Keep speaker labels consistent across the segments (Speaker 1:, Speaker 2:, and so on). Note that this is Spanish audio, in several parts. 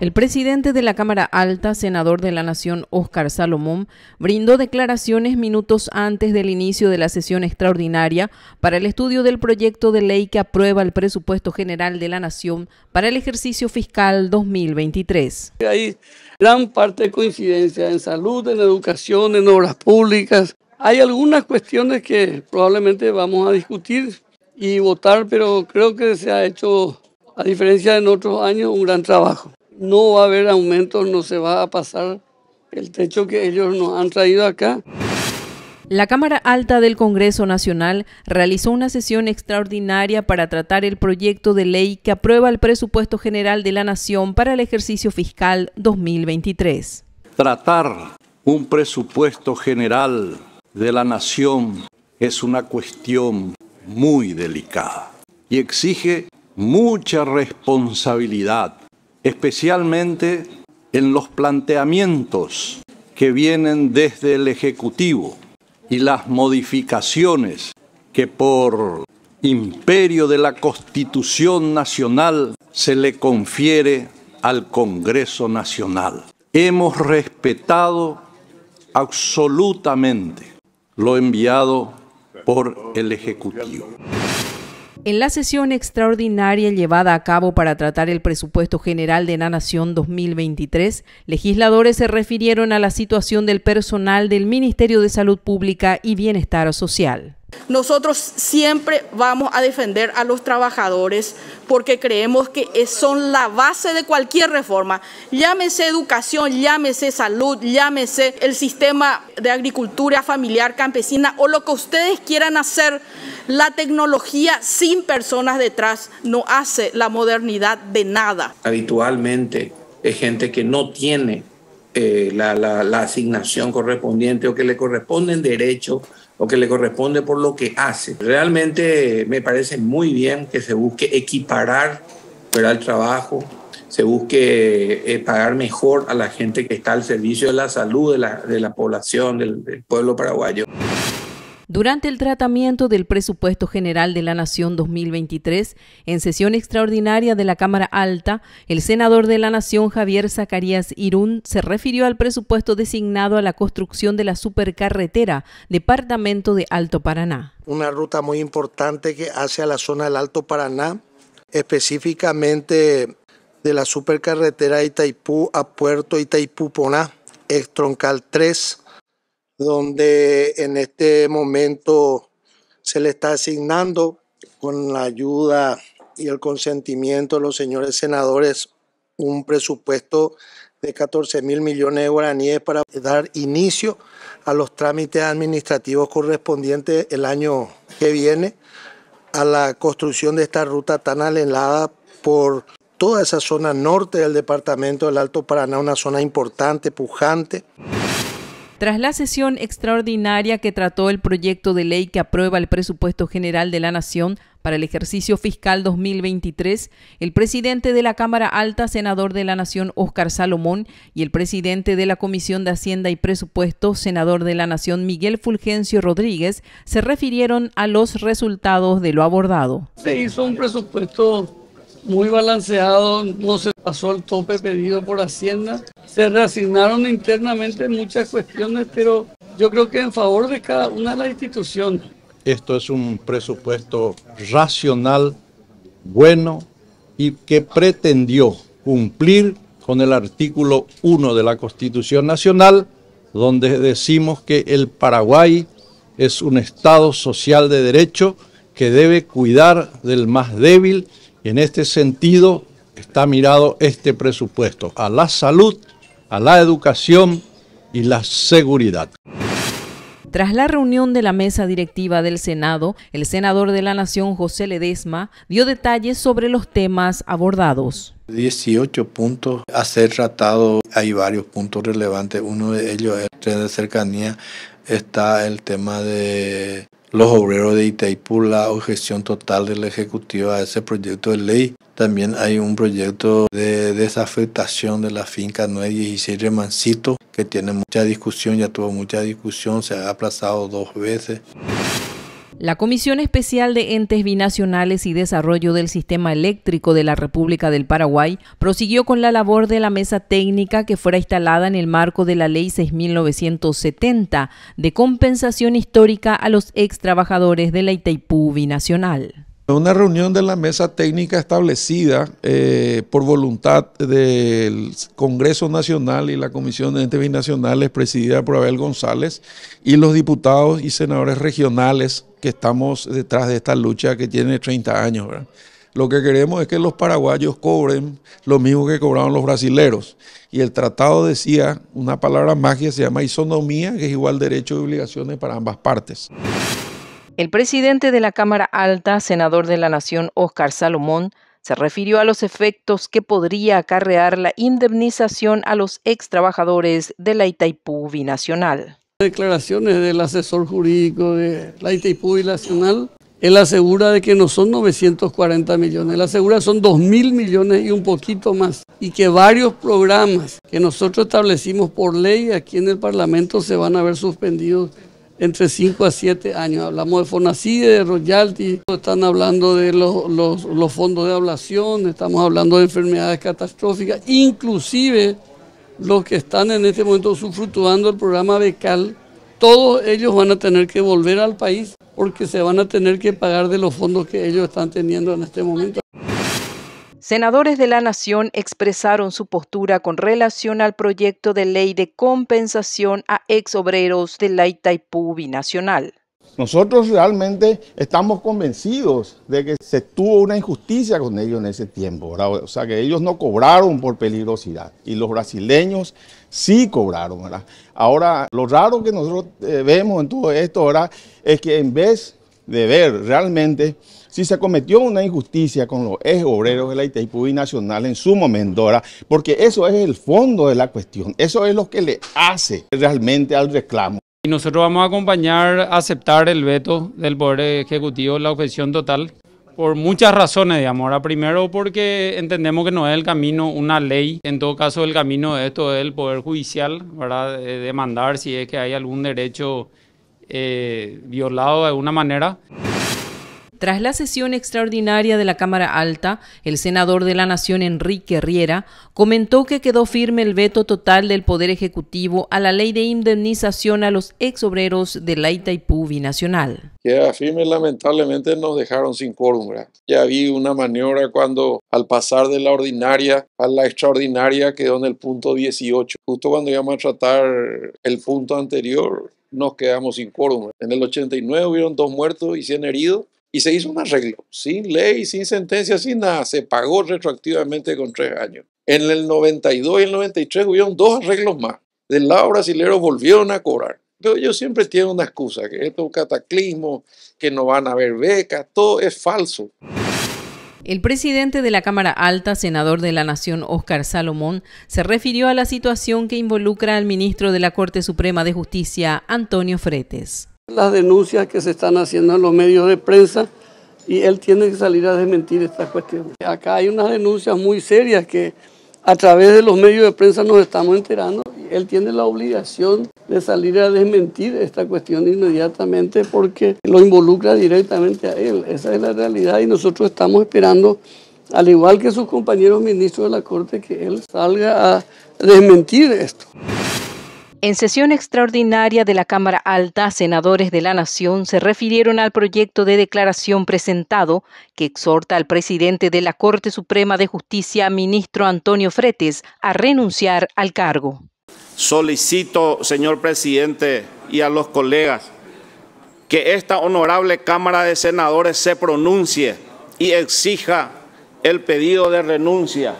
Speaker 1: El presidente de la Cámara Alta, senador de la Nación Óscar Salomón, brindó declaraciones minutos antes del inicio de la sesión extraordinaria para el estudio del proyecto de ley que aprueba el presupuesto general de la Nación para el ejercicio fiscal 2023.
Speaker 2: Hay gran parte de coincidencia en salud, en educación, en obras públicas. Hay algunas cuestiones que probablemente vamos a discutir y votar, pero creo que se ha hecho, a diferencia de en otros años, un gran trabajo no va a haber aumento, no se va a pasar el techo que ellos nos han traído acá.
Speaker 1: La Cámara Alta del Congreso Nacional realizó una sesión extraordinaria para tratar el proyecto de ley que aprueba el presupuesto general de la Nación para el ejercicio fiscal 2023.
Speaker 3: Tratar un presupuesto general de la Nación es una cuestión muy delicada y exige mucha responsabilidad especialmente en los planteamientos que vienen desde el Ejecutivo y las modificaciones que por imperio de la Constitución Nacional se le confiere al Congreso Nacional. Hemos respetado absolutamente lo enviado por el Ejecutivo.
Speaker 1: En la sesión extraordinaria llevada a cabo para tratar el presupuesto general de la Nación 2023, legisladores se refirieron a la situación del personal del Ministerio de Salud Pública y Bienestar Social. Nosotros siempre vamos
Speaker 4: a defender a los trabajadores porque creemos que son la base de cualquier reforma. Llámese educación, llámese salud, llámese el sistema de agricultura familiar campesina o lo que ustedes quieran hacer. La tecnología sin personas detrás no hace la modernidad de nada.
Speaker 5: Habitualmente es gente que no tiene eh, la, la asignación correspondiente o que le corresponden derechos o que le corresponde por lo que hace. Realmente me parece muy bien que se busque equiparar ¿verdad? el trabajo, se busque eh, pagar mejor a la gente que está al servicio de la salud de la, de la población, del, del pueblo paraguayo.
Speaker 1: Durante el tratamiento del presupuesto general de la Nación 2023, en sesión extraordinaria de la Cámara Alta, el senador de la Nación Javier Zacarías Irún se refirió al presupuesto designado a la construcción de la supercarretera Departamento de Alto Paraná.
Speaker 6: Una ruta muy importante que hace a la zona del Alto Paraná, específicamente de la supercarretera Itaipú a Puerto Itaipú-Poná, extroncal 3, donde en este momento se le está asignando con la ayuda y el consentimiento de los señores senadores un presupuesto de 14 mil millones de guaraníes para dar inicio a los trámites administrativos correspondientes el año que viene a la construcción de esta ruta tan anhelada por toda esa zona norte del departamento del Alto Paraná, una zona importante, pujante.
Speaker 1: Tras la sesión extraordinaria que trató el proyecto de ley que aprueba el presupuesto general de la Nación para el ejercicio fiscal 2023, el presidente de la Cámara Alta, senador de la Nación, Óscar Salomón, y el presidente de la Comisión de Hacienda y Presupuesto, senador de la Nación, Miguel Fulgencio Rodríguez, se refirieron a los resultados de lo abordado.
Speaker 2: Se hizo un muy balanceado, no se pasó el tope pedido por Hacienda. Se reasignaron internamente muchas cuestiones, pero yo creo que en favor de cada una de las instituciones.
Speaker 3: Esto es un presupuesto racional, bueno y que pretendió cumplir con el artículo 1 de la Constitución Nacional, donde decimos que el Paraguay es un Estado social de derecho que debe cuidar del más débil en este sentido está mirado este presupuesto a la salud, a la educación y la seguridad.
Speaker 1: Tras la reunión de la mesa directiva del Senado, el senador de la Nación, José Ledesma, dio detalles sobre los temas abordados.
Speaker 6: 18 puntos a ser tratados. Hay varios puntos relevantes. Uno de ellos es el de cercanía. Está el tema de los obreros de Itaipú, la objeción total del Ejecutivo a ese proyecto de ley. También hay un proyecto de desafectación de la finca 916 Remancito, que tiene mucha discusión, ya tuvo mucha discusión, se ha aplazado dos veces.
Speaker 1: La Comisión Especial de Entes Binacionales y Desarrollo del Sistema Eléctrico de la República del Paraguay prosiguió con la labor de la mesa técnica que fuera instalada en el marco de la Ley 6970 de compensación histórica a los ex trabajadores de la Itaipú Binacional.
Speaker 7: Una reunión de la mesa técnica establecida eh, por voluntad del Congreso Nacional y la Comisión de Entes Binacionales presidida por Abel González y los diputados y senadores regionales que estamos detrás de esta lucha que tiene 30 años. Lo que queremos es que los paraguayos cobren lo mismo que cobraron los brasileros. Y el tratado decía una palabra magia, se llama isonomía, que es igual derecho y obligaciones para ambas partes.
Speaker 1: El presidente de la Cámara Alta, senador de la Nación, Óscar Salomón, se refirió a los efectos que podría acarrear la indemnización a los ex trabajadores de la Itaipú Binacional.
Speaker 2: Declaraciones del asesor jurídico de la ITIPU y Nacional, él asegura de que no son 940 millones, él asegura son 2 mil millones y un poquito más, y que varios programas que nosotros establecimos por ley aquí en el Parlamento se van a ver suspendidos entre 5 a 7 años. Hablamos de Fonacide, de royalty, están hablando de los, los fondos de ablación, estamos hablando de enfermedades catastróficas, inclusive los que están en este momento usufructuando el programa Becal, todos ellos van a tener que volver al país porque se van a tener que pagar de los fondos que ellos
Speaker 1: están teniendo en este momento. Senadores de la Nación expresaron su postura con relación al proyecto de ley de compensación a ex obreros de la Itaipú Binacional.
Speaker 8: Nosotros realmente estamos convencidos de que se tuvo una injusticia con ellos en ese tiempo, O sea, que ellos no cobraron por peligrosidad y los brasileños sí cobraron, Ahora, lo raro que nosotros eh, vemos en todo esto, Es que en vez de ver realmente si se cometió una injusticia con los ex obreros de la Itaipú Nacional en su momento, porque eso es el fondo de la cuestión, eso es lo que le hace realmente al reclamo
Speaker 9: y nosotros vamos a acompañar a aceptar el veto del Poder Ejecutivo, la objeción total, por muchas razones, digamos. Ahora, primero porque entendemos que no es el camino una ley, en todo caso el camino de esto es el Poder Judicial, para demandar si es que hay algún derecho eh, violado de alguna manera.
Speaker 1: Tras la sesión extraordinaria de la Cámara Alta, el senador de la Nación Enrique Riera comentó que quedó firme el veto total del Poder Ejecutivo a la ley de indemnización a los exobreros de la Itaipú Binacional.
Speaker 7: Queda firme, lamentablemente nos dejaron sin quórum. Ya vi una maniobra cuando al pasar de la ordinaria a la extraordinaria quedó en el punto 18. Justo cuando íbamos a tratar el punto anterior, nos quedamos sin quórum. En el 89 hubieron dos muertos y 100 heridos y se hizo un arreglo, sin ley, sin sentencia, sin nada. Se pagó retroactivamente con tres años. En el 92 y el 93 hubieron dos arreglos más. Del lado brasileño volvieron a cobrar. Pero ellos siempre tienen una excusa, que esto es un cataclismo, que no van a haber becas, todo es falso.
Speaker 1: El presidente de la Cámara Alta, senador de la Nación, Óscar Salomón, se refirió a la situación que involucra al ministro de la Corte Suprema de Justicia, Antonio Fretes
Speaker 2: las denuncias que se están haciendo en los medios de prensa y él tiene que salir a desmentir esta cuestión. Acá hay unas denuncias muy serias que a través de los medios de prensa nos estamos enterando y él tiene la obligación de salir a desmentir esta cuestión inmediatamente porque lo involucra directamente a él. Esa es la realidad y nosotros estamos esperando, al igual que sus compañeros ministros de la Corte, que él salga a desmentir esto.
Speaker 1: En sesión extraordinaria de la Cámara Alta, senadores de la Nación se refirieron al proyecto de declaración presentado que exhorta al presidente de la Corte Suprema de Justicia, ministro Antonio Fretes, a renunciar al cargo.
Speaker 10: Solicito, señor presidente, y a los colegas que esta honorable Cámara de Senadores se pronuncie y exija el pedido de renuncia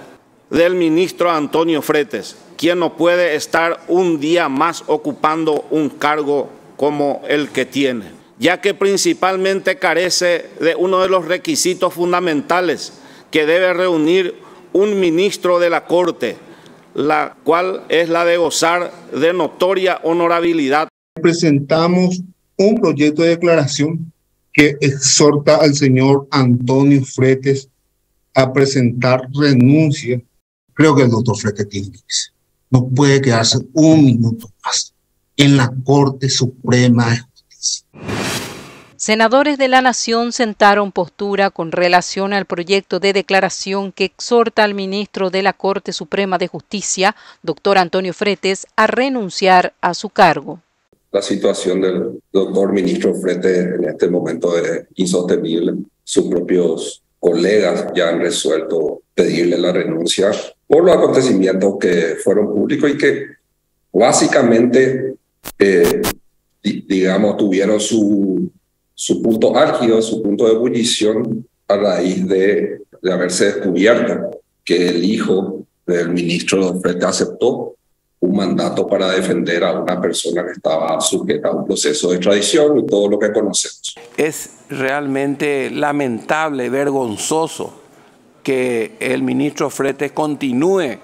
Speaker 10: del ministro Antonio Fretes quien no puede estar un día más ocupando un cargo como el que tiene, ya que principalmente carece de uno de los requisitos fundamentales que debe reunir un ministro de la Corte, la cual es la de gozar de notoria honorabilidad.
Speaker 5: Presentamos un proyecto de declaración que exhorta al señor Antonio Fretes a presentar renuncia. Creo que el doctor Fretes tiene que no puede quedarse un minuto más en la Corte
Speaker 6: Suprema de Justicia.
Speaker 1: Senadores de la Nación sentaron postura con relación al proyecto de declaración que exhorta al ministro de la Corte Suprema de Justicia, doctor Antonio Fretes, a renunciar a su cargo.
Speaker 11: La situación del doctor ministro Fretes en este momento es insostenible. Sus propios colegas ya han resuelto pedirle la renuncia por los acontecimientos que fueron públicos y que básicamente, eh, digamos, tuvieron su, su punto álgido, su punto de ebullición a raíz de, haberse descubierto que el hijo del ministro Donfrete aceptó un mandato para defender a una persona que estaba sujeta a un proceso de extradición y todo lo que conocemos.
Speaker 5: Es realmente lamentable, vergonzoso que el ministro Fretes continúe,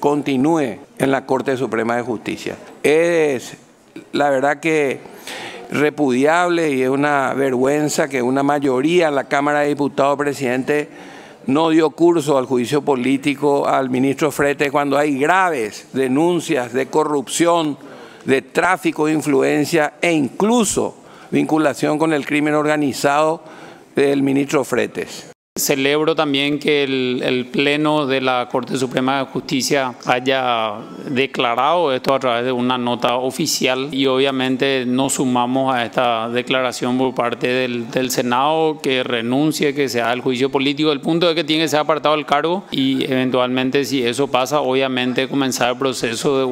Speaker 5: continúe en la Corte Suprema de Justicia. Es la verdad que repudiable y es una vergüenza que una mayoría en la Cámara de Diputados, presidente, no dio curso al juicio político al ministro Fretes cuando hay graves denuncias de corrupción, de tráfico de influencia e incluso vinculación con el crimen organizado del ministro Fretes
Speaker 9: celebro también que el, Pleno de la Corte Suprema de Justicia haya declarado esto a través de una nota oficial y obviamente nos sumamos a esta declaración por parte del, Senado que renuncie, que sea el juicio político. El punto es que tiene que ser apartado el cargo y eventualmente si eso pasa, obviamente comenzar el proceso de,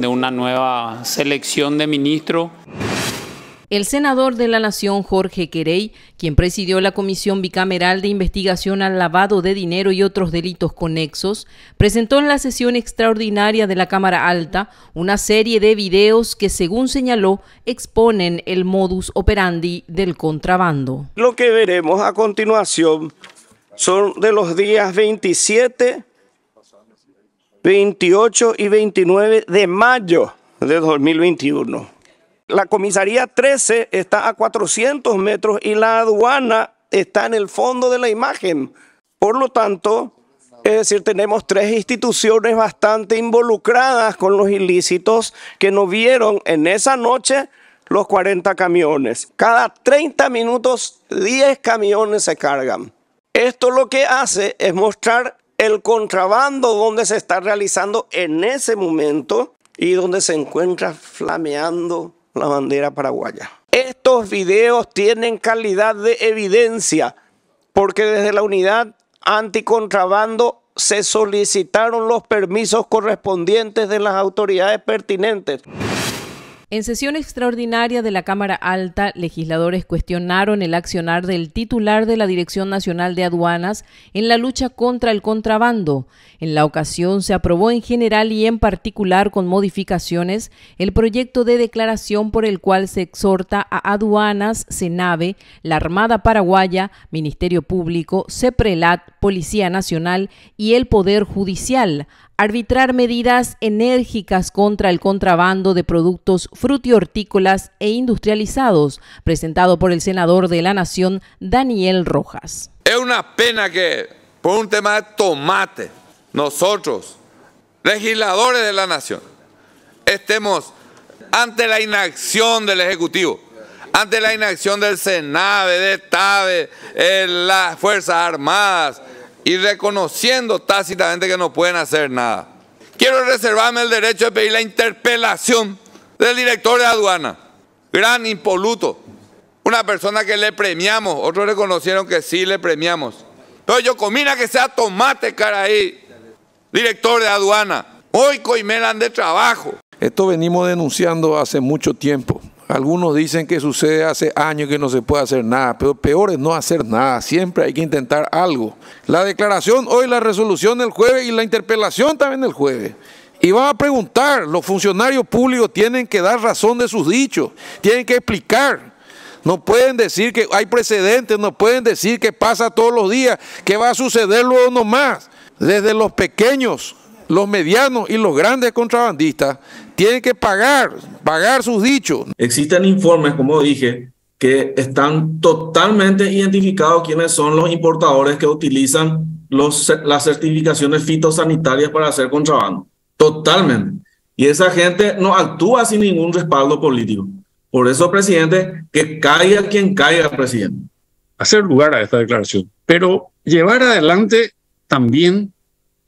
Speaker 9: de una nueva selección de ministro
Speaker 1: el senador de la Nación Jorge Querey, quien presidió la Comisión Bicameral de Investigación al Lavado de Dinero y otros delitos conexos, presentó en la sesión extraordinaria de la Cámara Alta una serie de videos que, según señaló, exponen el modus operandi del contrabando.
Speaker 10: Lo que veremos a continuación son de los días 27, 28 y 29 de mayo de 2021 la comisaría 13 está a 400 metros y la aduana está en el fondo de la imagen. Por lo tanto, es decir, tenemos tres instituciones bastante involucradas con los ilícitos que no vieron en esa noche los 40 camiones. Cada 30 minutos 10 camiones se cargan. Esto lo que hace es mostrar el contrabando donde se está realizando en ese momento y donde se encuentra flameando la bandera paraguaya. Estos videos tienen calidad de evidencia porque desde la unidad anticontrabando se solicitaron los permisos correspondientes de las autoridades pertinentes.
Speaker 1: En sesión extraordinaria de la Cámara Alta, legisladores cuestionaron el accionar del titular de la Dirección Nacional de Aduanas en la lucha contra el contrabando. En la ocasión se aprobó en general y en particular con modificaciones el proyecto de declaración por el cual se exhorta a aduanas, CENAVE, la Armada Paraguaya, Ministerio Público, CEPRELAT, Policía Nacional y el Poder Judicial arbitrar medidas enérgicas contra el contrabando de productos frutihortícolas e industrializados, presentado por el senador de la Nación, Daniel Rojas. Es
Speaker 5: una pena que por un tema de tomate, nosotros, legisladores de la Nación, estemos ante la inacción del Ejecutivo, ante la inacción del Senado, de Estado, de las Fuerzas Armadas, y reconociendo tácitamente que no pueden hacer nada. Quiero reservarme el derecho de pedir la interpelación del director de aduana, gran impoluto, una persona que le premiamos, otros reconocieron que sí le premiamos. Pero yo combina que sea tomate, cara director de aduana. Hoy coimelan de trabajo.
Speaker 7: Esto venimos denunciando hace mucho tiempo. Algunos dicen que sucede hace años que no se puede hacer nada, pero peor es no hacer nada, siempre hay que intentar algo. La declaración hoy, la resolución el jueves y la interpelación también el jueves. Y van a preguntar, los funcionarios públicos tienen que dar razón de sus dichos, tienen que explicar. No pueden decir que hay precedentes, no pueden decir que pasa todos los días, que va a suceder luego nomás. Desde los pequeños, los medianos y los grandes contrabandistas tienen que pagar, pagar sus dichos. Existen informes, como dije, que están totalmente identificados quiénes son los importadores que utilizan las certificaciones fitosanitarias para hacer contrabando. Totalmente. Y esa gente no actúa sin ningún respaldo político. Por eso, presidente, que caiga quien caiga, presidente. Hacer lugar a esta declaración, pero llevar adelante también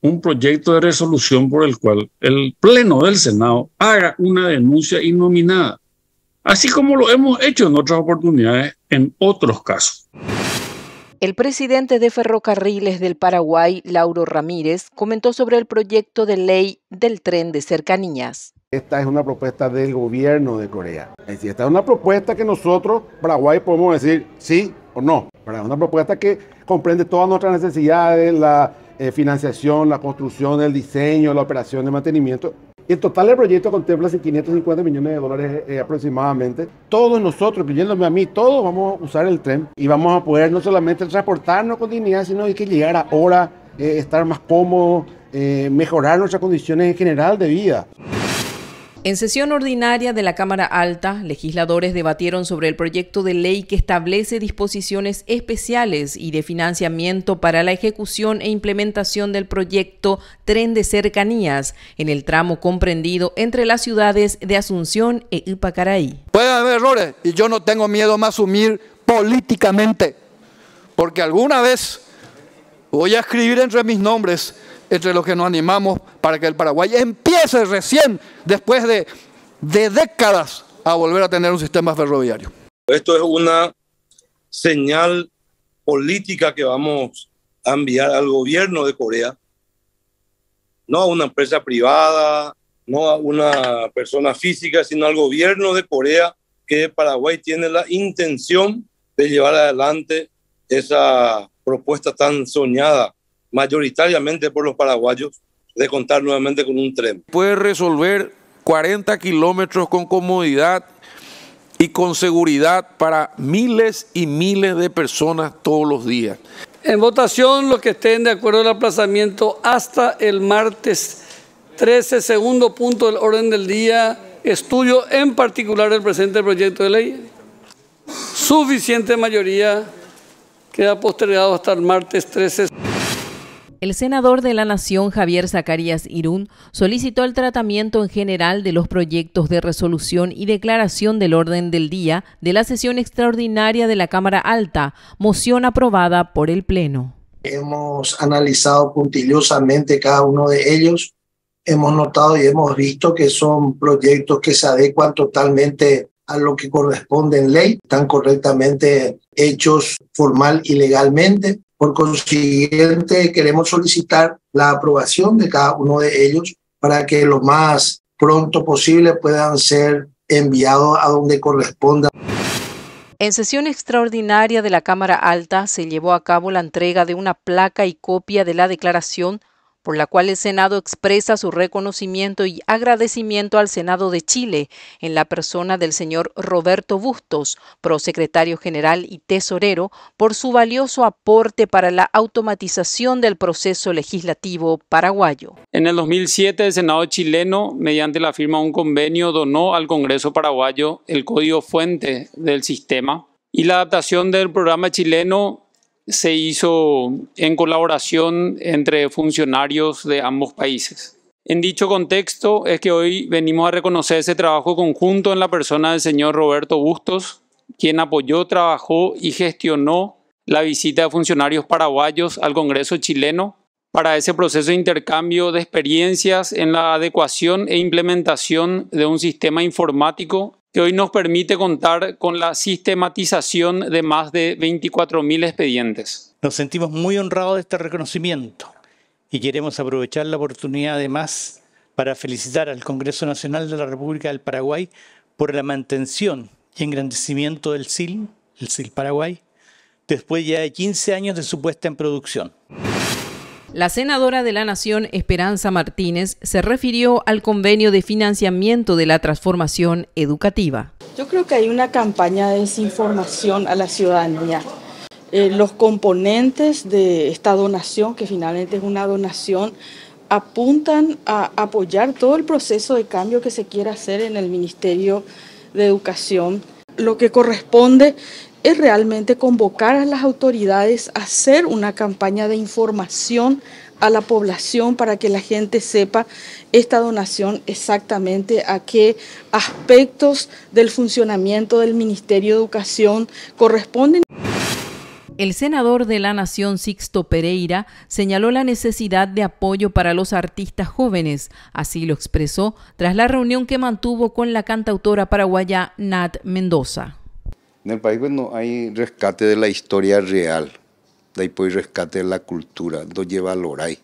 Speaker 7: un proyecto de resolución por el cual el Pleno del Senado haga una denuncia innominada, así como lo hemos hecho en otras oportunidades en otros casos.
Speaker 1: El presidente de Ferrocarriles del Paraguay, Lauro Ramírez, comentó sobre el proyecto de ley del tren de cercanías.
Speaker 5: Esta es una propuesta del gobierno de Corea. Es esta es una
Speaker 7: propuesta que nosotros, Paraguay, podemos decir sí o no. Es una propuesta que comprende todas nuestras necesidades, la eh, financiación, la construcción, el diseño, la operación de mantenimiento. el total del proyecto contempla 550 millones de dólares eh, eh, aproximadamente. Todos nosotros, incluyéndome a mí, todos vamos a usar el tren y vamos a poder no solamente transportarnos con dignidad, sino hay que llegar ahora, estar más cómodos, mejorar nuestras condiciones en
Speaker 5: general de vida.
Speaker 1: En sesión ordinaria de la Cámara Alta, legisladores debatieron sobre el proyecto de ley que establece disposiciones especiales y de financiamiento para la ejecución e implementación del proyecto Tren de Cercanías en el tramo comprendido entre las ciudades de Asunción e Ipacaraí.
Speaker 2: Pueden haber
Speaker 3: errores y yo no tengo miedo más asumir políticamente, porque alguna vez Voy a escribir entre mis nombres, entre los que nos animamos para que el Paraguay empiece recién, después de, décadas, a volver a tener un sistema ferroviario.
Speaker 7: Esto es una señal política que vamos a enviar al gobierno de Corea, no a una empresa privada, no a una persona física, sino al gobierno de Corea, que Paraguay tiene la intención de llevar adelante esa propuesta tan soñada mayoritariamente por los paraguayos de contar nuevamente con un tren. Puede resolver 40 kilómetros con comodidad y con seguridad para miles y miles de personas todos los días.
Speaker 2: En votación, los que estén de acuerdo al aplazamiento hasta el martes 13, segundo punto del orden del día, estudio en particular el presente proyecto de ley. Suficiente mayoría Queda postergado hasta el martes 13.
Speaker 1: El senador de la Nación, Javier Zacarías Irún, solicitó el tratamiento en general de los proyectos de resolución y declaración del orden del día de la sesión extraordinaria de la Cámara Alta, moción aprobada por el Pleno.
Speaker 6: Hemos analizado puntillosamente cada uno de ellos, hemos notado y hemos visto que son proyectos que se adecuan totalmente a lo que corresponde en ley, están correctamente hechos formal y legalmente. Por consiguiente, queremos solicitar la aprobación de cada uno de ellos para que lo más pronto posible puedan ser enviados a donde corresponda.
Speaker 1: En sesión extraordinaria de la Cámara Alta se llevó a cabo la entrega de una placa y copia de la declaración por la cual el Senado expresa su reconocimiento y agradecimiento al Senado de Chile en la persona del señor Roberto Bustos, prosecretario general y tesorero, por su valioso aporte para la automatización del proceso legislativo paraguayo.
Speaker 9: En el 2007, el Senado chileno, mediante la firma de un convenio, donó al Congreso paraguayo el código fuente del sistema y la adaptación del programa chileno se hizo en colaboración entre funcionarios de ambos países. En dicho contexto es que hoy venimos a reconocer ese trabajo conjunto en la persona del señor Roberto Bustos, quien apoyó, trabajó y gestionó la visita de funcionarios paraguayos al Congreso chileno para ese proceso de intercambio de experiencias en la adecuación e implementación de un sistema informático que hoy nos permite contar con la sistematización de más de 24.000 expedientes.
Speaker 10: Nos sentimos muy honrados de este reconocimiento y queremos aprovechar la oportunidad además para felicitar al Congreso Nacional de la República del Paraguay por la mantención y engrandecimiento del SIL, el SIL Paraguay, después ya de 15 años de su puesta en producción.
Speaker 1: La senadora de la Nación, Esperanza Martínez, se refirió al convenio de financiamiento de la transformación educativa.
Speaker 4: Yo creo que hay una campaña de desinformación a la ciudadanía. Eh, los componentes de esta donación, que finalmente es una donación, apuntan a apoyar todo el proceso de cambio que se quiera hacer en el Ministerio de Educación. Lo que corresponde es realmente convocar a las autoridades a hacer una campaña de información a la población para que la gente sepa esta donación exactamente a qué aspectos del funcionamiento del Ministerio de Educación corresponden.
Speaker 1: El senador de la Nación Sixto Pereira señaló la necesidad de apoyo para los artistas jóvenes. Así lo expresó tras la reunión que mantuvo con la cantautora paraguaya Nat Mendoza.
Speaker 11: En el país no hay rescate de la historia real, de ahí pues rescate de la cultura, no lleva a Loray,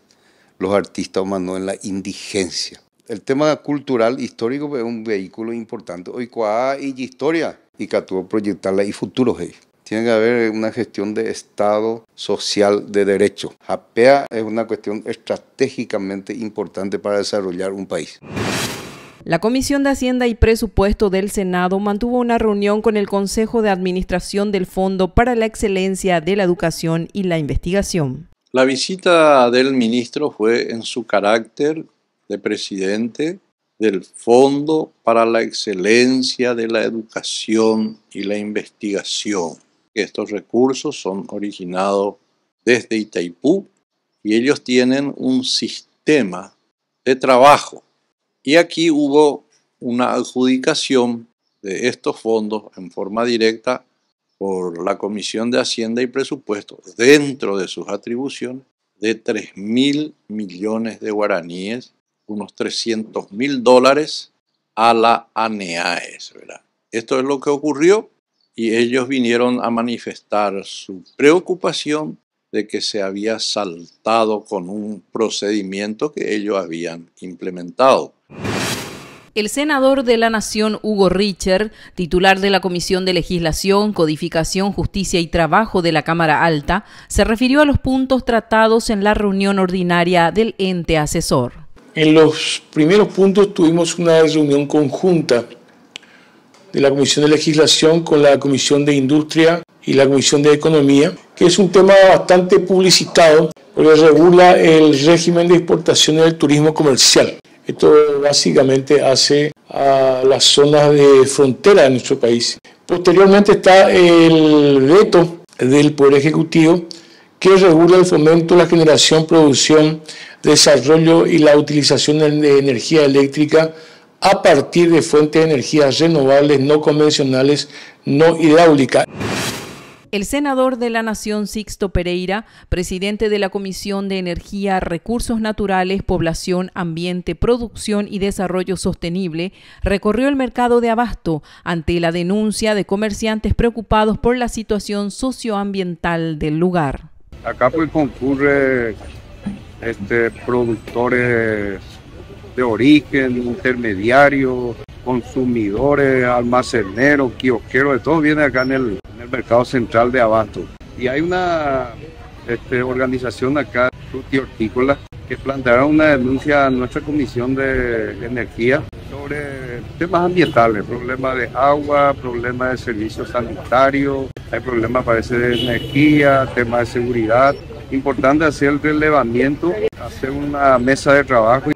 Speaker 11: los artistas humanos en la indigencia. El tema cultural histórico es un vehículo importante. Hoy, cuá y historia, y que tuvo proyectarla y futuro. Tiene que haber una gestión de Estado social de derecho. APEA es una cuestión estratégicamente importante para desarrollar un país.
Speaker 1: La Comisión de Hacienda y Presupuesto del Senado mantuvo una reunión con el Consejo de Administración del Fondo para la Excelencia de la Educación y la Investigación.
Speaker 3: La visita del ministro fue en su carácter de presidente del Fondo para la Excelencia de la Educación y la Investigación. Estos recursos son originados desde Itaipú y ellos tienen un sistema de trabajo y aquí hubo una adjudicación de estos fondos en forma directa por la Comisión de Hacienda y Presupuestos dentro de sus atribuciones de 3 mil millones de guaraníes, unos 300 mil dólares a la ANEAES. Esto es lo que ocurrió y ellos vinieron a manifestar su preocupación de que se había saltado con un procedimiento que ellos habían implementado.
Speaker 1: El senador de la Nación, Hugo Richer, titular de la Comisión de Legislación, Codificación, Justicia y Trabajo de la Cámara Alta, se refirió a los puntos tratados en la reunión ordinaria del ente asesor.
Speaker 7: En los primeros puntos tuvimos una reunión conjunta de la Comisión de Legislación con la Comisión de Industria y la Comisión de Economía, que es un tema bastante publicitado, porque regula el régimen de exportación del turismo comercial. Esto básicamente hace a las zonas de frontera de nuestro país. Posteriormente está el veto del Poder Ejecutivo que regula el fomento, la generación, producción, desarrollo y la utilización de energía eléctrica a partir de fuentes de energías renovables no convencionales, no hidráulicas.
Speaker 1: El senador de la Nación Sixto Pereira, presidente de la Comisión de Energía, Recursos Naturales, Población, Ambiente, Producción y Desarrollo Sostenible, recorrió el mercado de abasto ante la denuncia de comerciantes preocupados por la situación socioambiental del lugar.
Speaker 11: Acá pues concurre este, productores de origen, intermediarios, consumidores, almaceneros, quiosqueros... de todo viene acá en el, mercado central de Abasto. Y hay una este, organización acá, Fruti Hortícola, que planteará una denuncia a nuestra Comisión de Energía sobre temas ambientales, problemas de agua, problemas de servicios sanitarios, hay problemas parece de energía, temas de seguridad. Importante hacer el relevamiento, hacer una mesa de trabajo.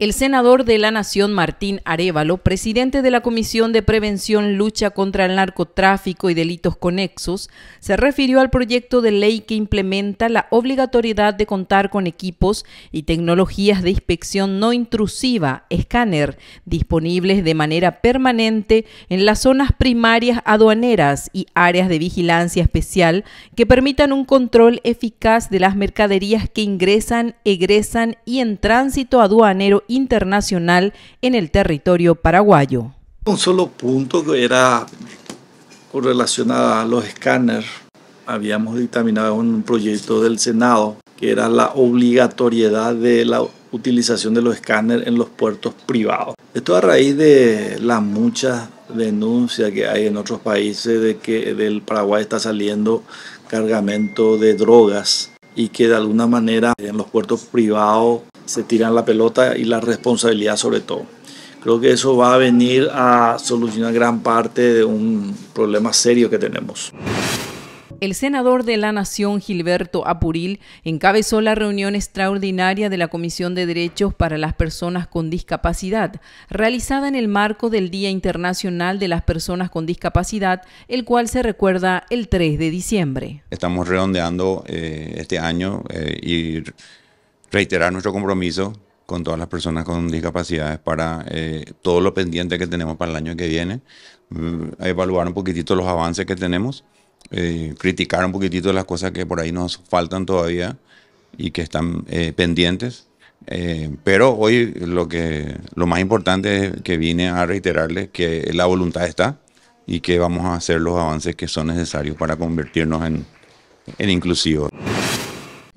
Speaker 1: El senador de la Nación Martín Arevalo, presidente de la Comisión de Prevención, Lucha contra el Narcotráfico y Delitos Conexos, se refirió al proyecto de ley que implementa la obligatoriedad de contar con equipos y tecnologías de inspección no intrusiva, escáner, disponibles de manera permanente en las zonas primarias aduaneras y áreas de vigilancia especial que permitan un control eficaz de las mercaderías que ingresan, egresan y en tránsito aduanero internacional en el territorio paraguayo.
Speaker 10: Un solo punto que era relacionado a los escáneres. Habíamos dictaminado un proyecto del Senado que era la obligatoriedad de la utilización de los escáneres en los puertos privados. Esto a raíz de las muchas denuncias que hay en otros países de que del Paraguay está saliendo cargamento de drogas y que de alguna manera en los puertos privados se tiran la pelota y la responsabilidad sobre todo. Creo que eso va a venir a solucionar gran parte de un problema serio que tenemos.
Speaker 1: El senador de la Nación, Gilberto Apuril, encabezó la reunión extraordinaria de la Comisión de Derechos para las Personas con Discapacidad, realizada en el marco del Día Internacional de las Personas con Discapacidad, el cual se recuerda el 3 de diciembre.
Speaker 3: Estamos redondeando eh, este año eh, y reiterar nuestro compromiso con todas las personas con discapacidades para eh, todo lo pendiente que tenemos para el año que viene, mm, evaluar un poquitito los avances que tenemos, eh, criticar un poquitito las cosas que por ahí nos faltan todavía y que están eh, pendientes. pero hoy lo, que, lo más importante es que vine a reiterarles que la voluntad está y que vamos a hacer los avances que son necesarios para convertirnos en inclusivos.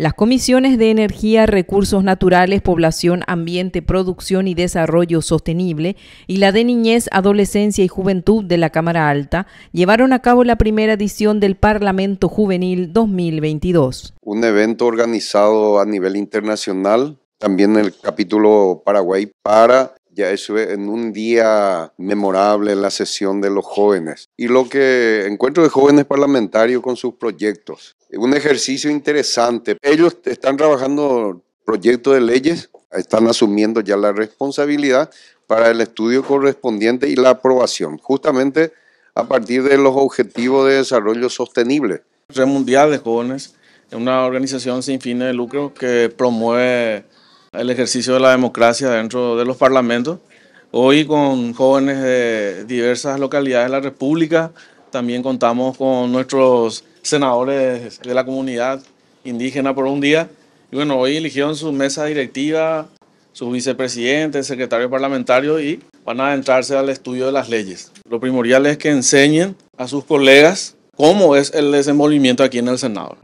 Speaker 1: Las comisiones de Energía, Recursos Naturales, Población, Ambiente, Producción y Desarrollo Sostenible y la de Niñez, Adolescencia y Juventud de la Cámara Alta llevaron a cabo la primera edición del Parlamento Juvenil 2022.
Speaker 11: Un evento organizado a nivel internacional, también el capítulo Paraguay, para ya eso en un día memorable la sesión de los jóvenes. Y lo que encuentro de jóvenes parlamentarios con sus proyectos un ejercicio interesante. Ellos están trabajando proyectos de leyes, están asumiendo ya la responsabilidad para el estudio correspondiente y la aprobación, justamente a partir de los objetivos de desarrollo sostenible. Red Mundial de Jóvenes es una
Speaker 7: organización sin fines de lucro que promueve el ejercicio de la democracia dentro de los parlamentos. Hoy con jóvenes de diversas localidades de la República, también contamos con nuestros senadores de la comunidad indígena por un día. Y bueno, hoy eligieron su mesa directiva, ...su vicepresidente, secretario parlamentario... y van a adentrarse al estudio de las leyes. Lo primordial es que enseñen a sus colegas cómo es el desenvolvimiento aquí en el Senado.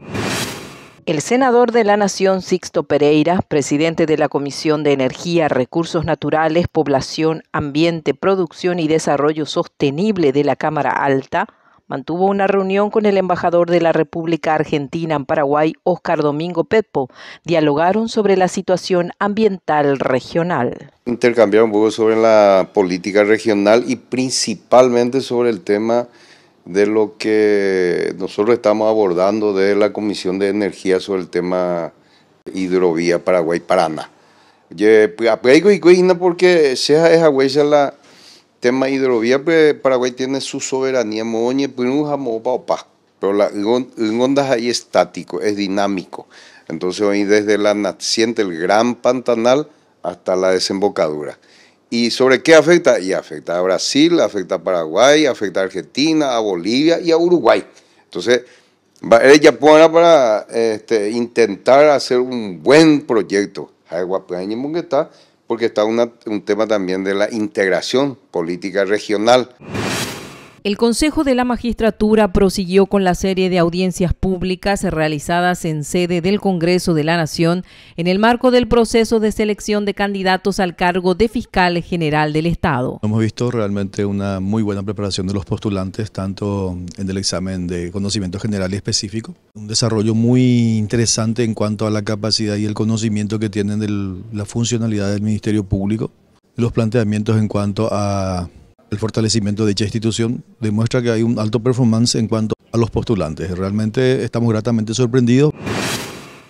Speaker 1: El senador de la Nación, Sixto Pereira, presidente de la Comisión de Energía, Recursos Naturales, Población, Ambiente, Producción y Desarrollo Sostenible de la Cámara Alta, mantuvo una reunión con el embajador de la República Argentina en Paraguay, Óscar Domingo Pepo. Dialogaron sobre la situación ambiental regional.
Speaker 11: Intercambiaron un poco sobre la política regional y principalmente sobre el tema de lo que nosotros estamos abordando de la Comisión de Energía sobre el tema hidrovía Paraguay-Paraná. Pues, porque sea es la tema hidrovía, pues, Paraguay tiene su soberanía, moñe, pues, pero la onda ahí estático, es dinámico. Entonces hoy desde la naciente, el gran pantanal, hasta la desembocadura. ¿Y sobre qué afecta? Y afecta a Brasil, afecta a Paraguay, afecta a Argentina, a Bolivia y a Uruguay. Entonces, ella pone para este, intentar hacer un buen proyecto. está porque está un tema también de la integración política regional.
Speaker 1: El Consejo de la Magistratura prosiguió con la serie de audiencias públicas realizadas en sede del Congreso de la Nación en el marco del proceso de selección de candidatos al cargo de fiscal general del Estado.
Speaker 3: Hemos visto realmente una muy buena preparación de los postulantes, tanto en el examen de conocimiento general y específico, un desarrollo muy interesante en cuanto a la capacidad y el conocimiento que tienen de la funcionalidad del Ministerio Público, los planteamientos en cuanto a el fortalecimiento de dicha institución demuestra que hay un alto performance en cuanto a los postulantes. Realmente estamos gratamente sorprendidos.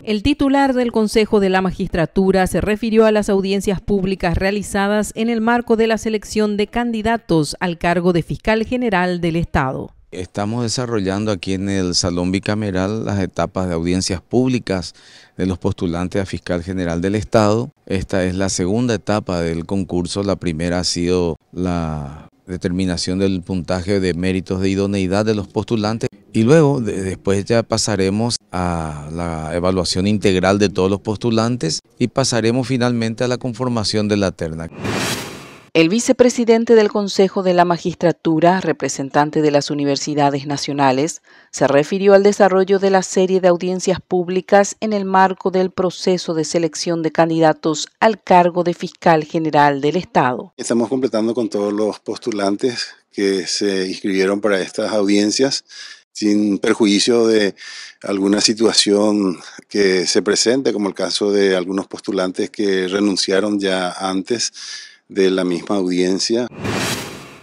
Speaker 1: El titular del Consejo de la Magistratura se refirió a las audiencias públicas realizadas en el marco de la selección de candidatos al cargo de fiscal general del Estado.
Speaker 5: Estamos desarrollando aquí en el Salón Bicameral las etapas de audiencias públicas de los postulantes a Fiscal General del Estado. Esta es la segunda etapa del concurso. La primera ha sido la determinación del puntaje de méritos de idoneidad de los postulantes. Y luego, después ya pasaremos a la evaluación integral de todos los postulantes y pasaremos finalmente a la conformación de la terna.
Speaker 1: El vicepresidente del Consejo de la Magistratura, representante de las universidades nacionales, se refirió al desarrollo de la serie de audiencias públicas en el marco del proceso de selección de candidatos al cargo de fiscal general del Estado.
Speaker 11: Estamos completando con todos los postulantes que se inscribieron para estas audiencias sin perjuicio de alguna situación que se presente, como el caso de algunos postulantes que renunciaron ya antes de la misma audiencia.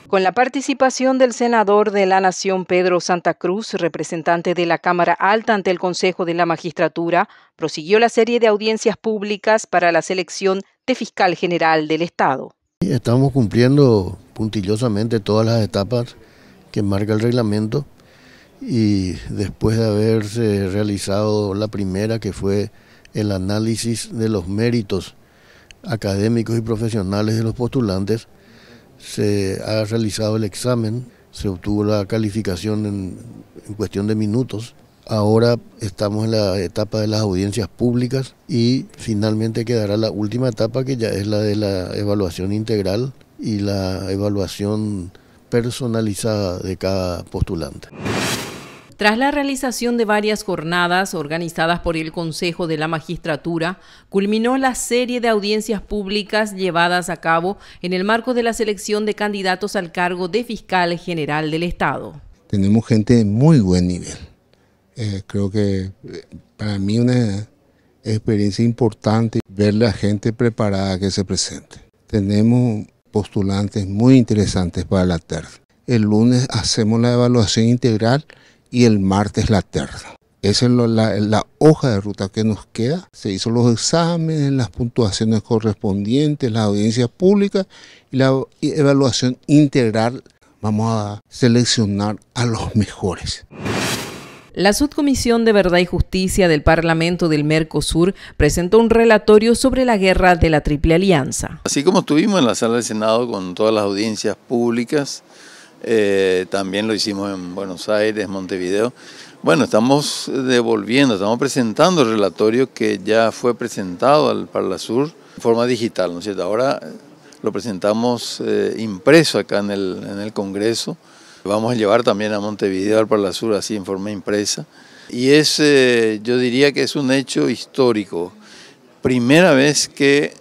Speaker 1: Con la participación del senador de la Nación Pedro Santa Cruz, representante de la Cámara Alta ante el Consejo de la Magistratura, prosiguió la serie de audiencias públicas para la selección de fiscal general del Estado.
Speaker 6: Estamos cumpliendo puntillosamente todas las etapas que marca el reglamento y después de haberse realizado la primera que fue el análisis de los méritos académicos y profesionales de los postulantes, se ha realizado el examen, se obtuvo la calificación en, cuestión de minutos. Ahora estamos en la etapa de las audiencias públicas y finalmente quedará la última etapa que ya es la de la evaluación integral y la evaluación personalizada de cada postulante.
Speaker 1: Tras la realización de varias jornadas organizadas por el Consejo de la Magistratura, culminó la serie de audiencias públicas llevadas a cabo en el marco de la selección de candidatos al cargo de fiscal general del Estado.
Speaker 5: Tenemos gente de muy buen nivel. Eh, creo que eh, para mí una experiencia importante ver la gente preparada que se presente. Tenemos postulantes muy interesantes para la TERF. El lunes hacemos la evaluación integral y el martes la terna. Esa es la, hoja de ruta que nos queda. Se hizo los exámenes, las puntuaciones correspondientes, las audiencias públicas y la evaluación integral. Vamos a seleccionar a los mejores.
Speaker 1: La Subcomisión de Verdad y Justicia del Parlamento del Mercosur presentó un relatorio sobre la guerra de la Triple Alianza.
Speaker 5: Así como estuvimos en la sala del Senado con todas las audiencias públicas, eh, también lo hicimos en Buenos Aires, Montevideo. Bueno, estamos devolviendo, estamos presentando el relatorio que ya fue presentado al Parla Sur en forma digital, ¿no es cierto? Ahora eh, lo presentamos eh, impreso acá en el, Congreso. Vamos a llevar también a Montevideo al Parla Sur así en forma impresa. Y es, yo diría que es un hecho histórico. Primera vez que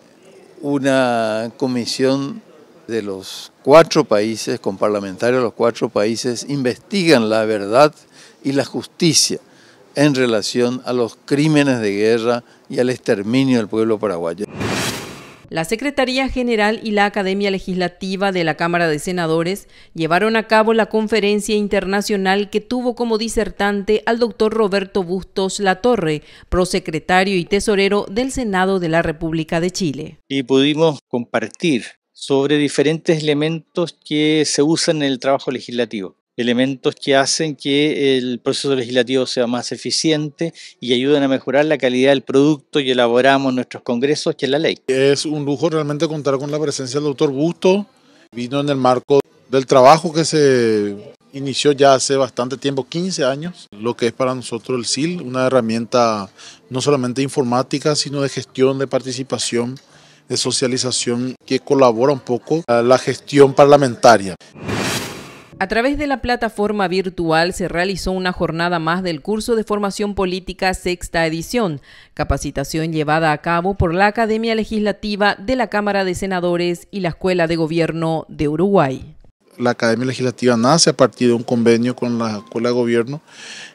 Speaker 5: una comisión de los cuatro países, con parlamentarios de los cuatro países, investigan la verdad y la justicia en relación a los crímenes de guerra y al exterminio del pueblo paraguayo.
Speaker 1: La Secretaría General y la Academia Legislativa de la Cámara de Senadores llevaron a cabo la conferencia internacional que tuvo como disertante al doctor Roberto Bustos Latorre, prosecretario y tesorero del Senado de la República de Chile.
Speaker 10: Y pudimos compartir sobre diferentes elementos que se usan en el trabajo legislativo, elementos que hacen que el proceso legislativo sea más eficiente y ayuden a mejorar la calidad del producto y elaboramos en nuestros congresos, que es la ley. Es un lujo realmente contar
Speaker 8: con la presencia del doctor Busto, vino en el marco del trabajo que se inició ya hace bastante tiempo, 15 años, lo que es para nosotros el SIL, una herramienta no solamente informática, sino de gestión, de participación de socialización que colabora un poco a la gestión parlamentaria.
Speaker 1: A través de la plataforma virtual se realizó una jornada más del curso de formación política sexta edición, capacitación llevada a cabo por la Academia Legislativa de la Cámara de Senadores y la Escuela de Gobierno de Uruguay.
Speaker 8: La Academia Legislativa nace a partir de un convenio con la Escuela de Gobierno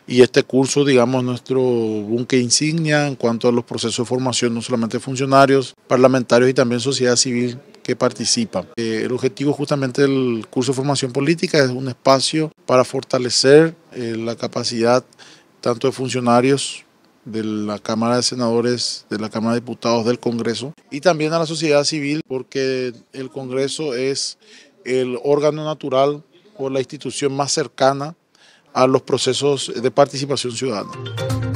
Speaker 8: y este curso, digamos, nuestro buque insignia en cuanto a los procesos de formación, no solamente funcionarios, parlamentarios y también sociedad civil que participa. Eh, el objetivo justamente del curso de formación política es un espacio para fortalecer eh, la capacidad tanto de funcionarios de la Cámara de Senadores, de la Cámara de Diputados del Congreso y también a la sociedad civil porque el Congreso es el órgano natural o la institución más cercana a los procesos de participación ciudadana.